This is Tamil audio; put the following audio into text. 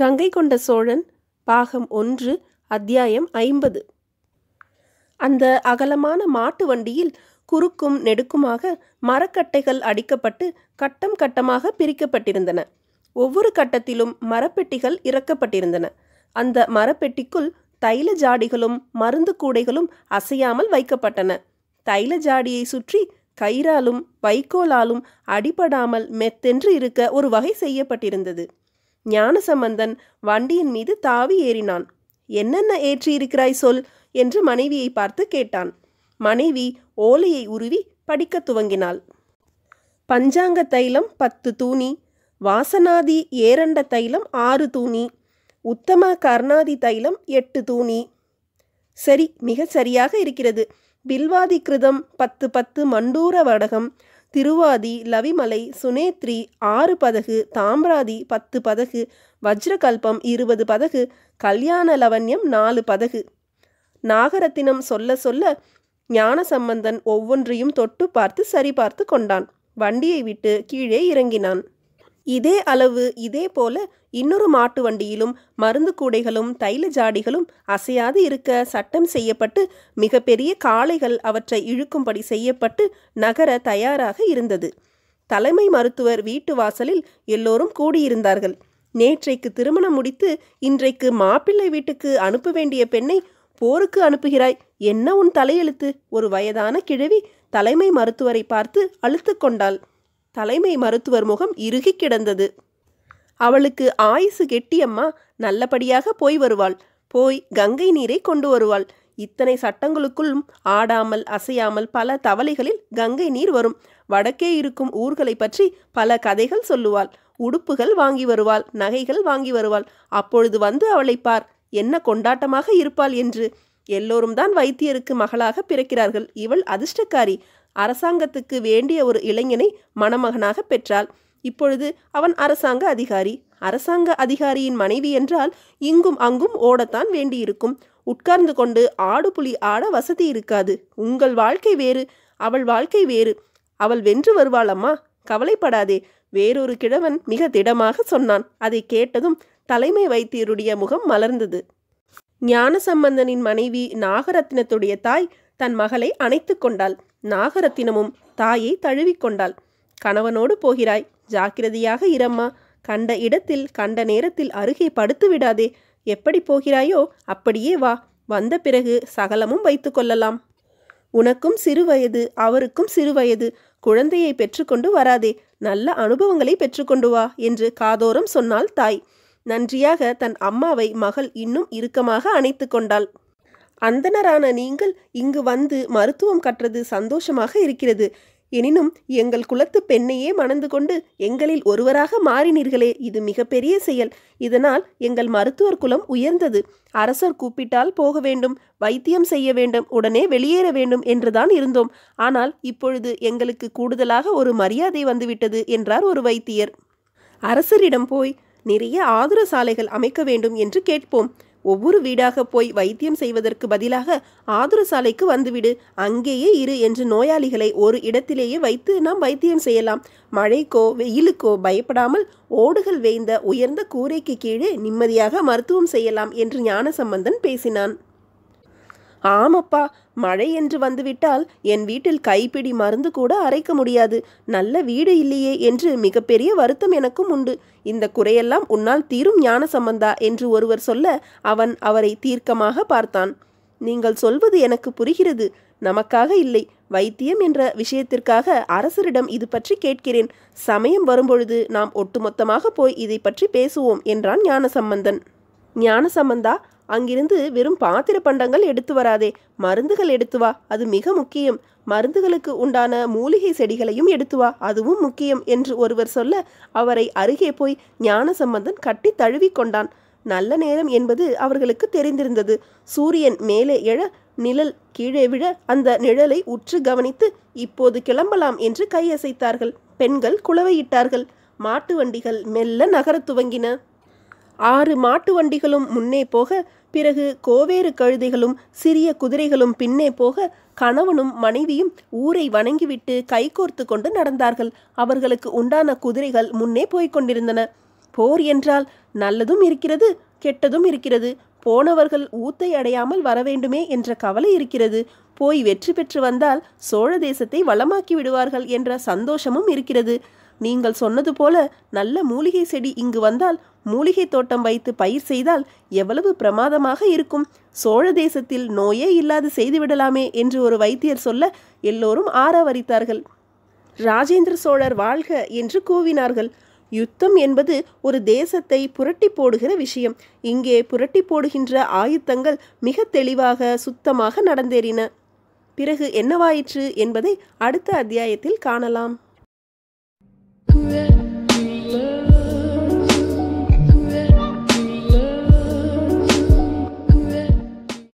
கங்கை கொண்ட சோழன் பாகம் ஒன்று அத்தியாயம் ஐம்பது அந்த அகலமான மாட்டு வண்டியில் குறுக்கும் நெடுக்குமாக மரக்கட்டைகள் அடிக்கப்பட்டு கட்டம் கட்டமாக பிரிக்கப்பட்டிருந்தன ஒவ்வொரு கட்டத்திலும் மரப்பெட்டிகள் இறக்கப்பட்டிருந்தன அந்த மரப்பெட்டிக்குள் தைல ஜாடிகளும் மருந்து கூடைகளும் அசையாமல் வைக்கப்பட்டன தைல ஜாடியை சுற்றி கயிறாலும் வைக்கோலாலும் அடிபடாமல் மெத்தென்று இருக்க ஒரு வகை செய்யப்பட்டிருந்தது ஞானசம்பந்தன் வண்டியின் மீது தாவி ஏறினான் என்னென்ன ஏற்றி இருக்கிறாய் சொல் என்று மனைவியை பார்த்து கேட்டான் மனைவி ஓலையை உருவி படிக்கத் துவங்கினாள் பஞ்சாங்க தைலம் பத்து தூணி வாசனாதி ஏரண்ட தைலம் ஆறு தூணி உத்தம கர்ணாதி தைலம் எட்டு தூணி சரி மிக சரியாக இருக்கிறது பில்வாதி கிருதம் பத்து பத்து மண்டூர வடகம் திருவாதி லவிமலை சுனேத்ரி ஆறு பதகு தாம்ராதி பத்து பதகு வஜ்ரகல்பம் இருபது பதகு கல்யாண லவண்யம் நாலு பதகு நாகரத்தினம் சொல்ல சொல்ல ஞான சம்பந்தன் ஒவ்வொன்றையும் தொட்டு பார்த்து சரி பார்த்து கொண்டான் வண்டியை விட்டு கீழே இறங்கினான் இதே அளவு இதே போல இன்னொரு மாட்டு வண்டியிலும் மருந்து கூடைகளும் தைல ஜாடிகளும் அசையாது இருக்க சட்டம் செய்யப்பட்டு மிகப்பெரிய காளைகள் அவற்றை இழுக்கும்படி செய்யப்பட்டு நகர தயாராக இருந்தது தலைமை மருத்துவர் வீட்டு வாசலில் எல்லோரும் கூடியிருந்தார்கள் நேற்றைக்கு திருமணம் முடித்து இன்றைக்கு மாப்பிள்ளை வீட்டுக்கு அனுப்ப வேண்டிய பெண்ணை போருக்கு அனுப்புகிறாய் என்ன உன் தலையெழுத்து ஒரு வயதான கிழவி தலைமை மருத்துவரை பார்த்து அழுத்து கொண்டாள் தலைமை மருத்துவர் முகம் இறுகி கிடந்தது அவளுக்கு ஆயுசு கெட்டியம்மா நல்லபடியாக போய் வருவாள் போய் கங்கை நீரை கொண்டு வருவாள் இத்தனை சட்டங்களுக்குள்ளும் ஆடாமல் அசையாமல் பல தவளைகளில் கங்கை நீர் வரும் வடக்கே இருக்கும் ஊர்களை பற்றி பல கதைகள் சொல்லுவாள் உடுப்புகள் வாங்கி வருவாள் நகைகள் வாங்கி வருவாள் அப்பொழுது வந்து அவளை பார் என்ன கொண்டாட்டமாக இருப்பாள் என்று எல்லோரும் தான் வைத்தியருக்கு மகளாக பிறக்கிறார்கள் இவள் அதிர்ஷ்டக்காரி அரசாங்கத்துக்கு வேண்டிய ஒரு இளைஞனை மணமகனாக பெற்றாள் இப்பொழுது அவன் அரசாங்க அதிகாரி அரசாங்க அதிகாரியின் மனைவி என்றால் இங்கும் அங்கும் ஓடத்தான் வேண்டியிருக்கும் உட்கார்ந்து கொண்டு ஆடு புலி ஆட வசதி இருக்காது உங்கள் வாழ்க்கை வேறு அவள் வாழ்க்கை வேறு அவள் வென்று வருவாள் அம்மா கவலைப்படாதே வேறொரு கிழவன் மிக திடமாக சொன்னான் அதை கேட்டதும் தலைமை வைத்தியருடைய முகம் மலர்ந்தது ஞானசம்பந்தனின் மனைவி நாகரத்னத்துடைய தாய் தன் மகளை அணைத்து கொண்டாள் நாகரத்தினமும் தாயை தழுவிக்கொண்டாள் கணவனோடு போகிறாய் ஜாக்கிரதையாக இரம்மா கண்ட இடத்தில் கண்ட நேரத்தில் அருகே படுத்து விடாதே எப்படி போகிறாயோ அப்படியே வா வந்த பிறகு சகலமும் வைத்து கொள்ளலாம் உனக்கும் சிறு வயது அவருக்கும் சிறு வயது குழந்தையை பெற்றுக்கொண்டு வராதே நல்ல அனுபவங்களை பெற்றுக்கொண்டு வா என்று காதோரம் சொன்னாள் தாய் நன்றியாக தன் அம்மாவை மகள் இன்னும் இறுக்கமாக அணைத்து கொண்டாள் அந்தனரான நீங்கள் இங்கு வந்து மருத்துவம் கற்றது சந்தோஷமாக இருக்கிறது எனினும் எங்கள் குலத்து பெண்ணையே மணந்து கொண்டு எங்களில் ஒருவராக மாறினீர்களே இது மிகப்பெரிய செயல் இதனால் எங்கள் மருத்துவர் குலம் உயர்ந்தது அரசர் கூப்பிட்டால் போக வேண்டும் வைத்தியம் செய்ய வேண்டும் உடனே வெளியேற வேண்டும் என்றுதான் இருந்தோம் ஆனால் இப்பொழுது எங்களுக்கு கூடுதலாக ஒரு மரியாதை வந்துவிட்டது என்றார் ஒரு வைத்தியர் அரசரிடம் போய் நிறைய ஆதுர சாலைகள் அமைக்க வேண்டும் என்று கேட்போம் ஒவ்வொரு வீடாக போய் வைத்தியம் செய்வதற்கு பதிலாக ஆதுர சாலைக்கு வந்துவிடு அங்கேயே இரு என்று நோயாளிகளை ஒரு இடத்திலேயே வைத்து நாம் வைத்தியம் செய்யலாம் மழைக்கோ வெயிலுக்கோ பயப்படாமல் ஓடுகள் வேய்ந்த உயர்ந்த கூரைக்கு கீழே நிம்மதியாக மருத்துவம் செய்யலாம் என்று ஞானசம்பந்தன் பேசினான் ஆமப்பா மழை என்று வந்துவிட்டால் என் வீட்டில் கைப்பிடி மருந்து கூட அரைக்க முடியாது நல்ல வீடு இல்லையே என்று மிகப்பெரிய வருத்தம் எனக்கும் உண்டு இந்த குறையெல்லாம் உன்னால் தீரும் ஞான சம்பந்தா என்று ஒருவர் சொல்ல அவன் அவரை தீர்க்கமாக பார்த்தான் நீங்கள் சொல்வது எனக்கு புரிகிறது நமக்காக இல்லை வைத்தியம் என்ற விஷயத்திற்காக அரசரிடம் இது பற்றி கேட்கிறேன் சமயம் வரும்பொழுது நாம் ஒட்டுமொத்தமாக போய் இதை பற்றி பேசுவோம் என்றான் ஞானசம்பந்தன் ஞானசம்பந்தா அங்கிருந்து வெறும் பாத்திர பண்டங்கள் எடுத்து வராதே மருந்துகள் எடுத்து வா அது மிக முக்கியம் மருந்துகளுக்கு உண்டான மூலிகை செடிகளையும் எடுத்து வா அதுவும் முக்கியம் என்று ஒருவர் சொல்ல அவரை அருகே போய் ஞான சம்பந்தன் கட்டி தழுவி கொண்டான் நல்ல நேரம் என்பது அவர்களுக்கு தெரிந்திருந்தது சூரியன் மேலே எழ நிழல் கீழே விழ அந்த நிழலை உற்று கவனித்து இப்போது கிளம்பலாம் என்று கையசைத்தார்கள் பெண்கள் குளவையிட்டார்கள் மாட்டு வண்டிகள் மெல்ல நகரத் துவங்கின ஆறு மாட்டு வண்டிகளும் முன்னே போக பிறகு கோவேறு கழுதைகளும் சிறிய குதிரைகளும் பின்னே போக கணவனும் மனைவியும் ஊரை வணங்கிவிட்டு கைகோர்த்து கொண்டு நடந்தார்கள் அவர்களுக்கு உண்டான குதிரைகள் முன்னே போய்க் கொண்டிருந்தன போர் என்றால் நல்லதும் இருக்கிறது கெட்டதும் இருக்கிறது போனவர்கள் ஊத்தை அடையாமல் வரவேண்டுமே என்ற கவலை இருக்கிறது போய் வெற்றி பெற்று வந்தால் சோழ தேசத்தை வளமாக்கி விடுவார்கள் என்ற சந்தோஷமும் இருக்கிறது நீங்கள் சொன்னது போல நல்ல மூலிகை செடி இங்கு வந்தால் மூலிகை தோட்டம் வைத்து பயிர் செய்தால் எவ்வளவு பிரமாதமாக இருக்கும் சோழ தேசத்தில் நோயே இல்லாது செய்துவிடலாமே என்று ஒரு வைத்தியர் சொல்ல எல்லோரும் ஆரவரித்தார்கள் ராஜேந்திர சோழர் வாழ்க என்று கூவினார்கள் யுத்தம் என்பது ஒரு தேசத்தை புரட்டி போடுகிற விஷயம் இங்கே புரட்டி போடுகின்ற ஆயுத்தங்கள் மிக தெளிவாக சுத்தமாக நடந்தேறின பிறகு என்னவாயிற்று என்பதை அடுத்த அத்தியாயத்தில் காணலாம்